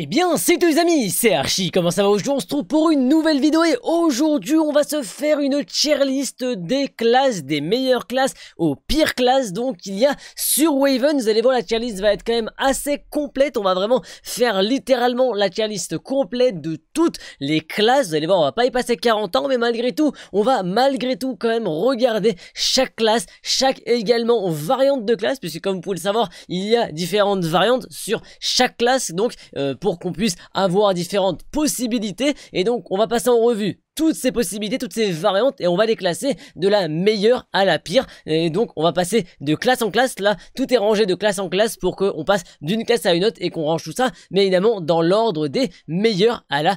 Eh bien, tous les amis, c'est Archie, comment ça va Aujourd'hui on se trouve pour une nouvelle vidéo et aujourd'hui on va se faire une tier liste des classes, des meilleures classes aux pires classes donc il y a sur Waven, vous allez voir la tier va être quand même assez complète, on va vraiment faire littéralement la tier liste complète de toutes les classes, vous allez voir on va pas y passer 40 ans mais malgré tout, on va malgré tout quand même regarder chaque classe, chaque également variante de classe puisque comme vous pouvez le savoir il y a différentes variantes sur chaque classe donc euh, pour qu'on puisse avoir différentes possibilités. Et donc, on va passer en revue toutes ces possibilités, toutes ces variantes et on va les classer de la meilleure à la pire. Et donc on va passer de classe en classe. Là, tout est rangé de classe en classe pour qu'on passe d'une classe à une autre et qu'on range tout ça, mais évidemment dans l'ordre des meilleurs à la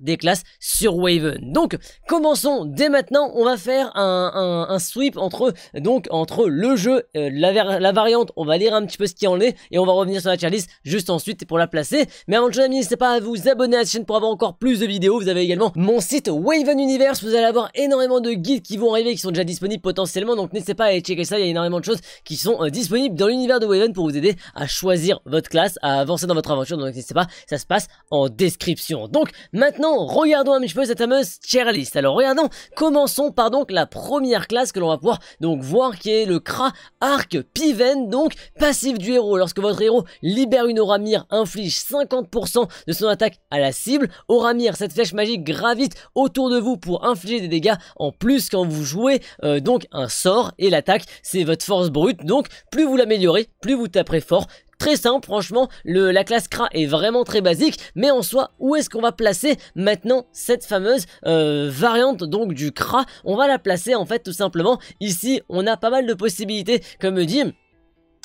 des classes sur Waven. Donc commençons dès maintenant, on va faire un, sweep entre, donc, entre le jeu, euh, la, la, variante, on va lire un petit peu ce qui en est et on va revenir sur la tier juste ensuite pour la placer. Mais avant de chose, n'hésitez pas à vous abonner à la chaîne pour avoir encore plus de vidéos. Vous avez également mon site Waven Universe, vous allez avoir énormément de guides qui vont arriver, qui sont déjà disponibles potentiellement, donc n'hésitez pas à aller checker ça, il y a énormément de choses qui sont euh, disponibles dans l'univers de Waven pour vous aider à choisir votre classe, à avancer dans votre aventure, donc n'hésitez pas, ça se passe en description. Donc maintenant, Maintenant, regardons un petit peu cette fameuse tier Alors regardons, commençons par donc la première classe que l'on va pouvoir donc voir qui est le Kra Arc Piven, donc passif du héros. Lorsque votre héros libère une Oramir, inflige 50% de son attaque à la cible. Oramir, cette flèche magique gravite autour de vous pour infliger des dégâts en plus quand vous jouez euh, donc un sort et l'attaque c'est votre force brute donc plus vous l'améliorez, plus vous taperez fort, très simple franchement, le, la classe Kra est vraiment très basique, mais en soi, où est-ce qu'on va placer maintenant cette fameuse euh, variante donc du Kra On va la placer en fait tout simplement, ici on a pas mal de possibilités, comme dit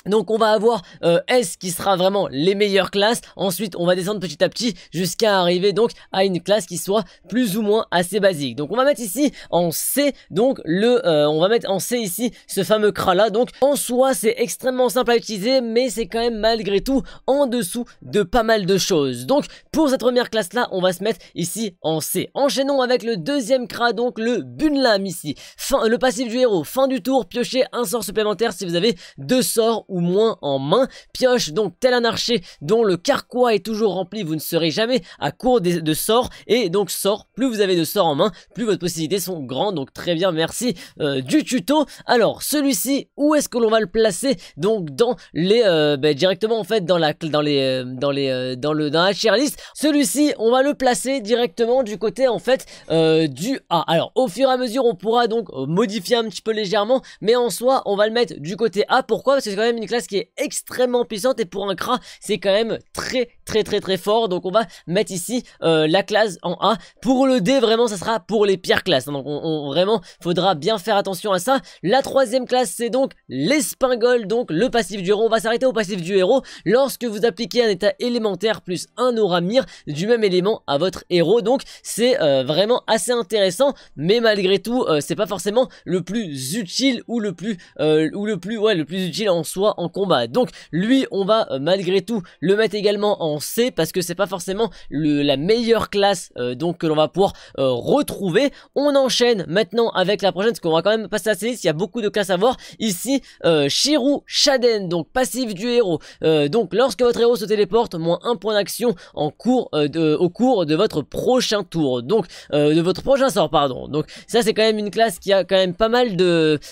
donc on va avoir euh, S qui sera vraiment les meilleures classes. Ensuite on va descendre petit à petit jusqu'à arriver donc à une classe qui soit plus ou moins assez basique. Donc on va mettre ici en C donc le euh, on va mettre en C ici ce fameux là Donc en soi c'est extrêmement simple à utiliser mais c'est quand même malgré tout en dessous de pas mal de choses. Donc pour cette première classe là on va se mettre ici en C. Enchaînons avec le deuxième Kra donc le Bunlam ici. le passif du héros, fin du tour, piocher un sort supplémentaire si vous avez deux sorts moins en main. Pioche donc tel un archer dont le carquois est toujours rempli, vous ne serez jamais à court de, de sorts et donc sort plus vous avez de sorts en main, plus votre possibilités sont grandes. Donc très bien, merci euh, du tuto. Alors celui-ci, où est-ce que l'on va le placer Donc dans les euh, ben, directement en fait dans la dans les euh, dans les dans le dans la chair list. Celui-ci, on va le placer directement du côté en fait du A. Alors au fur et à mesure, on pourra donc modifier un petit peu légèrement, mais en soi, on va le mettre du côté A. Pourquoi Parce que c'est quand même une classe qui est extrêmement puissante et pour un cra c'est quand même très très très très fort. Donc on va mettre ici euh, la classe en A. Pour le D, vraiment, ça sera pour les pires classes. Donc on, vraiment, faudra bien faire attention à ça. La troisième classe, c'est donc l'espingole, donc le passif du héros. On va s'arrêter au passif du héros. Lorsque vous appliquez un état élémentaire plus un aura mire du même élément à votre héros. Donc c'est euh, vraiment assez intéressant, mais malgré tout, euh, c'est pas forcément le plus utile ou le plus ou le plus ouais le plus utile en soi en combat. Donc lui, on va euh, malgré tout le mettre également en C parce que c'est pas forcément la meilleure classe euh, donc que l'on va pouvoir euh, retrouver. On enchaîne maintenant avec la prochaine parce qu'on va quand même passer assez vite. Il y a beaucoup de classes à voir. Ici, Shiru Shaden, donc passif du héros. donc lorsque votre héros se téléporte, moins un point d'action en cours de, au cours de votre prochain tour. Donc de votre prochain sort, pardon. Donc ça c'est quand même une classe qui a quand même pas mal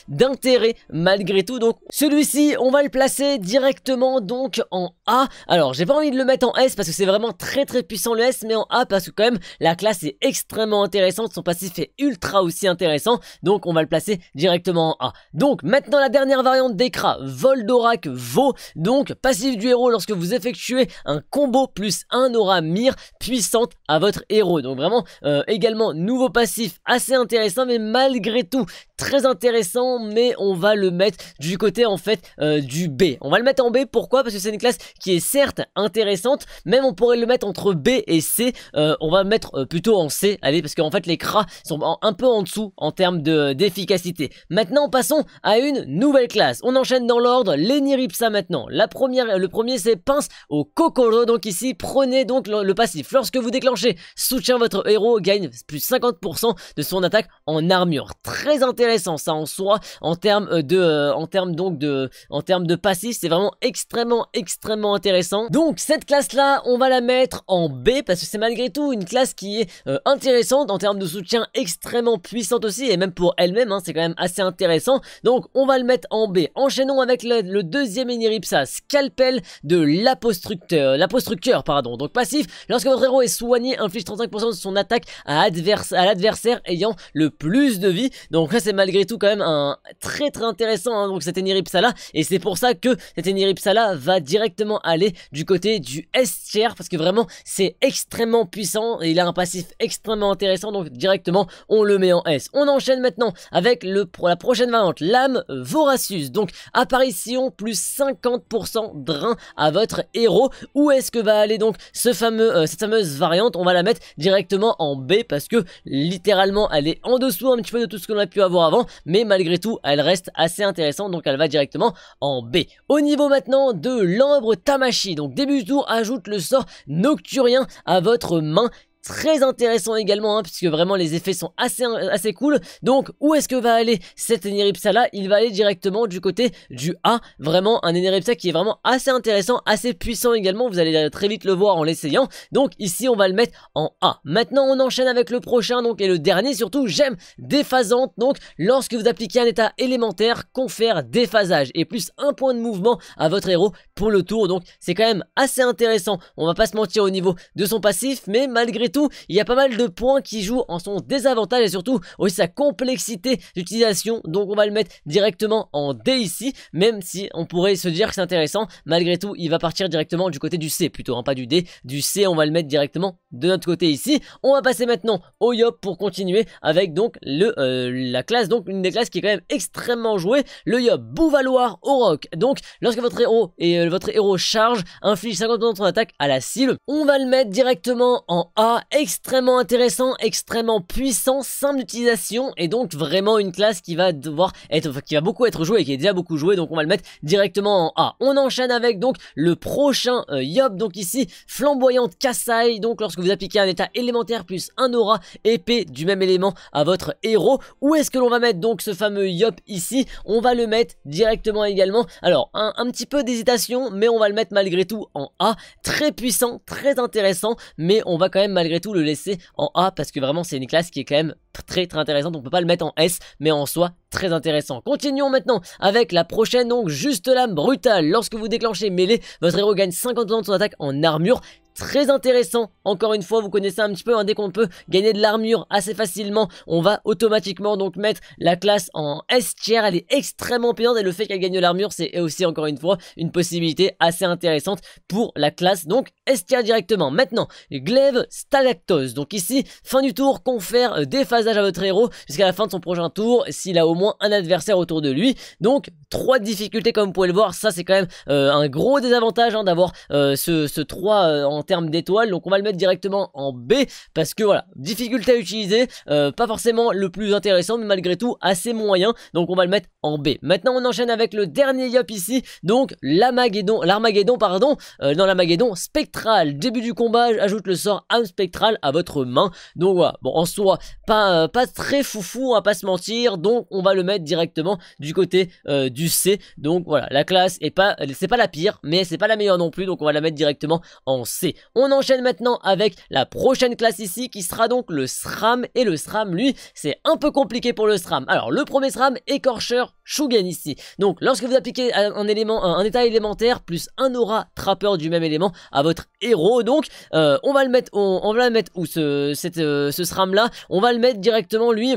d'intérêt malgré tout. Donc celui-ci, on va le placer directement donc en A. Alors j'ai pas envie de le mettre en S parce que c'est vraiment très très puissant le S, mais en A parce que quand même la classe est extrêmement intéressante, son passif est ultra aussi intéressant, donc on va le placer directement en A. Donc maintenant la dernière variante vol Voldorak Vaux, donc passif du héros lorsque vous effectuez un combo plus un aura mire puissante à votre héros. Donc vraiment euh, également nouveau passif assez intéressant, mais malgré tout très intéressant, mais on va le mettre du côté en fait euh, du B. On va le mettre en B, pourquoi Parce que c'est une classe qui est certes intéressante, même on pourrait le mettre entre B et C, euh, on va mettre euh, plutôt en C, allez, parce qu'en fait les cras sont un peu en dessous en termes d'efficacité. maintenant passons à une nouvelle classe, on enchaîne dans l'ordre les Niripsa maintenant. La première, le premier c'est pince au Kokoro, donc ici prenez donc le, passif. Lorsque vous déclenchez soutien votre héros, gagne plus 50% de son attaque en armure. Très intéressant ça en soi, en termes euh, de... en termes donc de... en termes de passif, c'est vraiment extrêmement, extrêmement intéressant. Donc cette classe-là, on va la mettre en B parce que c'est malgré tout une classe qui est euh, intéressante en termes de soutien extrêmement puissante aussi et même pour elle-même, hein, c'est quand même assez intéressant. Donc on va le mettre en B. Enchaînons avec le, deuxième eniripsa Scalpel de l'apostructeur, l'apostructeur, pardon. Donc passif, lorsque votre héros est soigné, inflige 35% de son attaque à, à l'adversaire ayant le plus de vie. Donc là c'est malgré tout quand même un très très intéressant, hein, donc cette eniripsa là. Et c'est pour pour ça que cette là va directement aller du côté du S tier parce que vraiment c'est extrêmement puissant et il a un passif extrêmement intéressant donc directement on le met en S. On enchaîne maintenant avec le, la prochaine variante, l'âme Voracius. Donc apparition plus 50% drain à votre héros. Où est-ce que va aller donc ce fameux, euh, cette fameuse variante On va la mettre directement en B parce que littéralement elle est en dessous un petit peu de tout ce qu'on a pu avoir avant mais malgré tout elle reste assez intéressante donc elle va directement en B. Au niveau maintenant de l'ambre Tamashi, donc début du tour, ajoute le sort Nocturien à votre main Très intéressant également, hein, puisque vraiment les effets sont assez, assez cool. Donc, où est-ce que va aller cet Eneripsa là Il va aller directement du côté du A. Vraiment, un Eneripsa qui est vraiment assez intéressant, assez puissant également. Vous allez très vite le voir en l'essayant. Donc, ici, on va le mettre en A. Maintenant, on enchaîne avec le prochain, donc, et le dernier surtout, j'aime déphasante. Donc, lorsque vous appliquez un état élémentaire, confère déphasage et plus un point de mouvement à votre héros pour le tour. Donc, c'est quand même assez intéressant. On va pas se mentir au niveau de son passif, mais malgré il y a pas mal de points qui jouent en son désavantage et surtout aussi sa complexité d'utilisation. Donc on va le mettre directement en D ici, même si on pourrait se dire que c'est intéressant. Malgré tout, il va partir directement du côté du C plutôt, hein, pas du D. Du C, on va le mettre directement de notre côté ici. On va passer maintenant au Yop pour continuer avec donc le, euh, la classe, donc une des classes qui est quand même extrêmement jouée, le Yop Bouvaloir au rock. Donc lorsque votre héros et euh, votre héros charge inflige 50% de son à la cible, on va le mettre directement en A extrêmement intéressant, extrêmement puissant, simple d'utilisation et donc vraiment une classe qui va devoir être, qui va beaucoup être jouée et qui est déjà beaucoup jouée donc on va le mettre directement en A. On enchaîne avec donc le prochain euh, Yop, donc ici flamboyante Kassai donc lorsque vous appliquez un état élémentaire plus un aura épée du même élément à votre héros. Où est-ce que l'on va mettre donc ce fameux Yop ici On va le mettre directement également, alors un, petit peu d'hésitation mais on va le mettre malgré tout en A, très puissant, très intéressant mais on va quand même malgré tout le laisser en A parce que vraiment c'est une classe qui est quand même très très intéressante. On peut pas le mettre en S, mais en soi très intéressant. Continuons maintenant avec la prochaine donc juste la brutale. Lorsque vous déclenchez mêlée, votre héros gagne 50% de son attaque en armure très intéressant. Encore une fois, vous connaissez un petit peu, hein, dès qu'on peut gagner de l'armure assez facilement, on va automatiquement donc mettre la classe en S Elle est extrêmement payante et le fait qu'elle gagne de l'armure, c'est aussi encore une fois une possibilité assez intéressante pour la classe. Donc S directement. Maintenant, glaive stalactose. Donc ici, fin du tour, confère déphasage à votre héros jusqu'à la fin de son prochain tour s'il a au moins un adversaire autour de lui. Donc trois difficultés comme vous pouvez le voir, ça c'est quand même euh, un gros désavantage hein, d'avoir euh, ce, 3 euh, en termes d'étoiles. Donc on va le mettre directement en B parce que voilà, difficulté à utiliser, euh, pas forcément le plus intéressant, mais malgré tout assez moyen. Donc on va le mettre en B. Maintenant on enchaîne avec le dernier yop ici, donc l'Armageddon, pardon, euh, dans l'Armageddon spectral. Début du combat, j'ajoute le sort âme Spectral à votre main. Donc voilà, bon en soi pas euh, pas très foufou, on va pas se mentir. Donc on va le mettre directement du côté du C. Donc voilà, la classe est pas c'est pas la pire, mais c'est pas la meilleure non plus. Donc on va la mettre directement en C. On enchaîne maintenant avec la prochaine classe ici qui sera donc le SRAM. Et le SRAM, lui, c'est un peu compliqué pour le SRAM. Alors, le premier SRAM, écorcheur Shugen ici. Donc, lorsque vous appliquez un élément, un, état élémentaire plus un aura trappeur du même élément à votre héros, donc, euh, on va le mettre, on, va le mettre où ce euh, SRAM là On va le mettre directement lui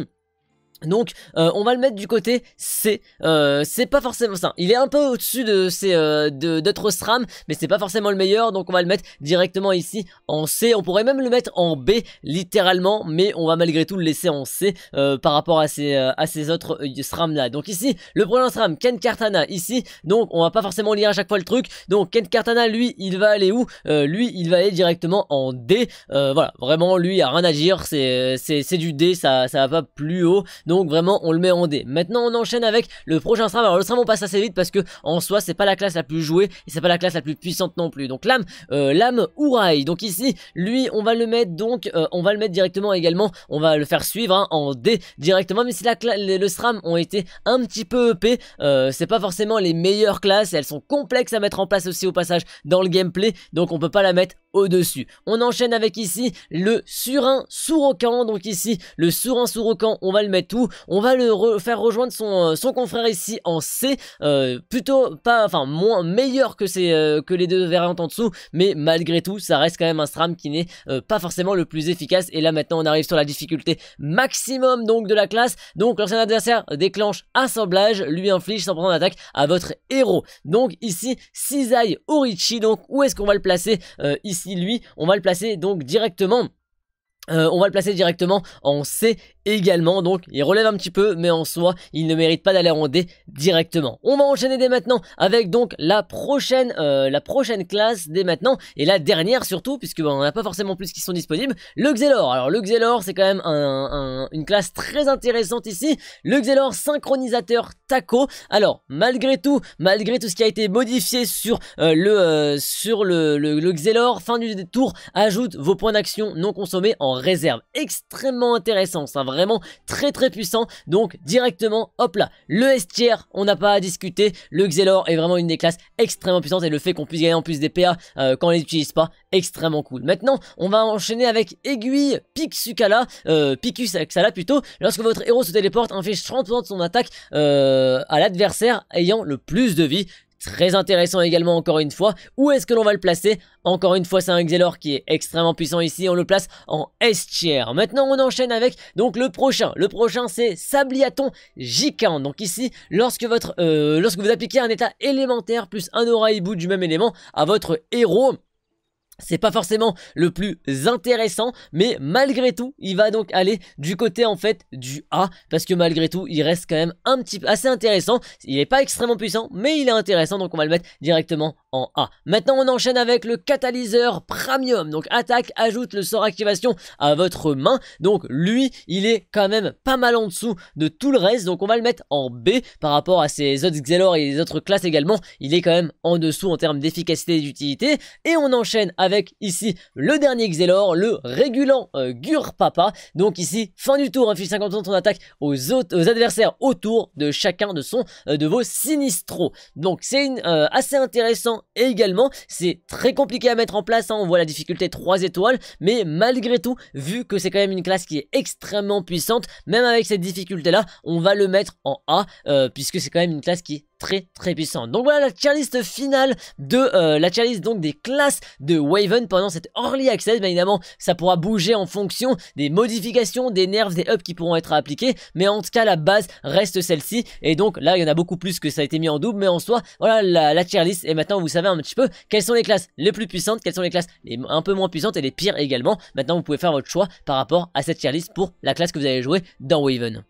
donc euh, on va le mettre du côté C. Euh, c'est pas forcément ça. Il est un peu au-dessus de ces euh, d'autres SRAM, mais c'est pas forcément le meilleur. Donc on va le mettre directement ici en C. On pourrait même le mettre en B littéralement, mais on va malgré tout le laisser en C euh, par rapport à ces à ces autres SRAM là. Donc ici le premier SRAM Ken Kartana ici. Donc on va pas forcément lire à chaque fois le truc. Donc Ken Kartana lui il va aller où Lui il va aller directement en D. voilà vraiment lui il a rien à dire. C'est c'est du D. Ça ça va pas plus haut. Donc, donc vraiment, on le met en D. Maintenant, on enchaîne avec le prochain SRAM. Alors le SRAM, on passe assez vite parce que en soi, c'est pas la classe la plus jouée et c'est pas la classe la plus puissante non plus. Donc l'âme, euh, l'âme Ouraï. Donc ici, lui, on va le mettre donc, euh, on va le mettre directement également. On va le faire suivre hein, en D directement. mais si la le SRAM ont été un petit peu EP, euh, c'est pas forcément les meilleures classes. Elles sont complexes à mettre en place aussi au passage dans le gameplay. Donc on peut pas la mettre au-dessus. On enchaîne avec ici le surin sourocan. Donc ici, le surin rocan on va le mettre où On va le faire rejoindre euh, son, confrère ici en C. Euh, plutôt pas, enfin, moins meilleur que, euh, que les deux variantes en dessous. Mais malgré tout, ça reste quand même un SRAM qui n'est pas forcément le plus efficace. Et là, maintenant, on arrive sur la difficulté maximum donc de la classe. Donc, lorsqu'un adversaire déclenche assemblage, lui inflige 100% d'attaque à votre héros. Donc ici, Cisaille Orichi. Donc, où est-ce qu'on va le placer ici lui, on va le placer donc directement euh, on va le placer directement en C également. Donc il relève un petit peu, mais en soi, il ne mérite pas d'aller en D directement. On va enchaîner dès maintenant avec donc la prochaine, euh, la prochaine classe dès maintenant et la dernière surtout, puisque ben, on n'a pas forcément plus qui sont disponibles. Le Xelor. Alors le Xelor, c'est quand même une classe très intéressante ici. Le Xelor synchronisateur taco. Alors malgré tout, malgré tout ce qui a été modifié sur euh, le euh, sur le, le, Xelor, fin du tour, ajoute vos points d'action non consommés en réserve. Extrêmement intéressant, ça vraiment très très puissant. Donc directement, hop là, le S on n'a pas à discuter. Le Xelor est vraiment une des classes extrêmement puissantes et le fait qu'on puisse gagner en plus des PA euh, quand on les utilise pas, extrêmement cool. Maintenant, on va enchaîner avec Aiguille, Pixukala. euh, Axala plutôt. Lorsque votre héros se téléporte, inflige 30% de son attaque euh, à l'adversaire ayant le plus de vie. Très intéressant également encore une fois. Où est-ce que l'on va le placer Encore une fois, c'est un Xelor qui est extrêmement puissant ici. On le place en S-tier. Maintenant, on enchaîne avec donc le prochain. Le prochain, c'est Sabliaton Gikan. Donc ici, lorsque, votre, euh, lorsque vous appliquez un état élémentaire plus un aura bout du même élément à votre héros, c'est pas forcément le plus intéressant, mais malgré tout, il va donc aller du côté en fait du A, parce que malgré tout, il reste quand même un petit peu assez intéressant. Il n'est pas extrêmement puissant, mais il est intéressant, donc on va le mettre directement en A. Maintenant, on enchaîne avec le catalyseur premium. Donc attaque, ajoute le sort activation à votre main. Donc lui, il est quand même pas mal en dessous de tout le reste, donc on va le mettre en B par rapport à ses autres Xelor et les autres classes également. Il est quand même en dessous en termes d'efficacité et d'utilité. Et on enchaîne avec avec ici le dernier Xelor, le régulant euh, Gurpapa. Donc ici, fin du tour, un fil 50% de ton attaque aux, autres, adversaires autour de chacun de, son, euh, de vos sinistros. Donc c'est euh, assez intéressant également, c'est très compliqué à mettre en place, hein. on voit la difficulté 3 étoiles, mais malgré tout, vu que c'est quand même une classe qui est extrêmement puissante, même avec cette difficulté là, on va le mettre en A, puisque c'est quand même une classe qui est très très puissant. Donc voilà la tier finale de euh, la tier donc des classes de Waven pendant cette early access. Bien évidemment, ça pourra bouger en fonction des modifications, des nerfs, des ups qui pourront être appliqués. Mais en tout cas, la base reste celle-ci. Et donc là, il y en a beaucoup plus que ça a été mis en double. Mais en soi, voilà la, la tier Et maintenant, vous savez un petit peu quelles sont les classes les plus puissantes, quelles sont les classes les un peu moins puissantes et les pires également. Maintenant, vous pouvez faire votre choix par rapport à cette tier pour la classe que vous allez jouer dans Waven.